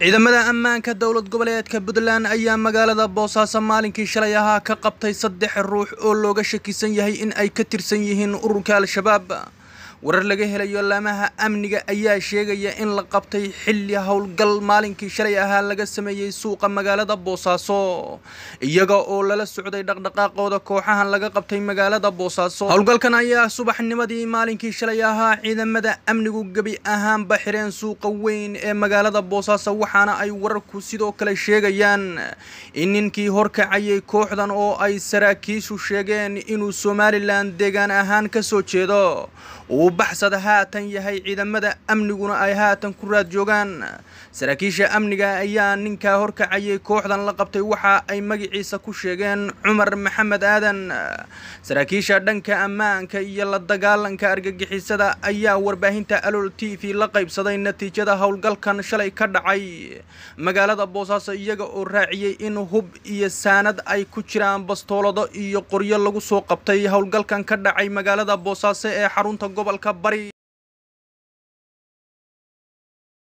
ciidamada ammaanka dowlad goboleedka puntland ayaa magaalada boosaaso maalinkii shalay ahaa ka qabtay saddex ruux oo looga shakisan yahay in ay ka tirsan yihiin ururka al-shabaab warar laga helayo laamaha amniga ayaa sheegaya in la qabtay xilli howlgal maalinkii shalay ahaa laga sameeyey suuqa magaalada boosaaso iyaga oo lala socday dhaqdhaqaaqooda kooxahan laga qabtay magaalada boosaaso howlgalkan ayaa subaxnimadii maalinkii shalay ahaa ciidamada amnigu gebi ahaanba xireen suuqa weyn ee magaalada boosaaso waxaana ay wararku sidoo kale sheegayaan in ninkii horkacayay kooxdan oo ay saraakiishu sheegeen inuu somalilan deegaan ahaan ka soo jeedo uu baxsada haatan yahay ciidamada amniguna ay haatan ku raad joogaan saraakiisha amniga ayaa ninkaa horkacayay kooxdan la qabtay waxa ay magiciisa ku sheegeen cumar maxamed aadan saraakiisha dhanka ammaanka iyo la dagaalanka argagixisada ayaa warbaahinta alol t v la qaybsaday natiijada howlgalkan shalay ka dhacay magaalada boosaaso iyaga oo raaciyey in hub iyo saanad ay ku jiraan bastoolado iyo qoryo lagu soo qabtay howlgalkan ka dhacay magaalada boosaaso ee xarunta gobol dalka bari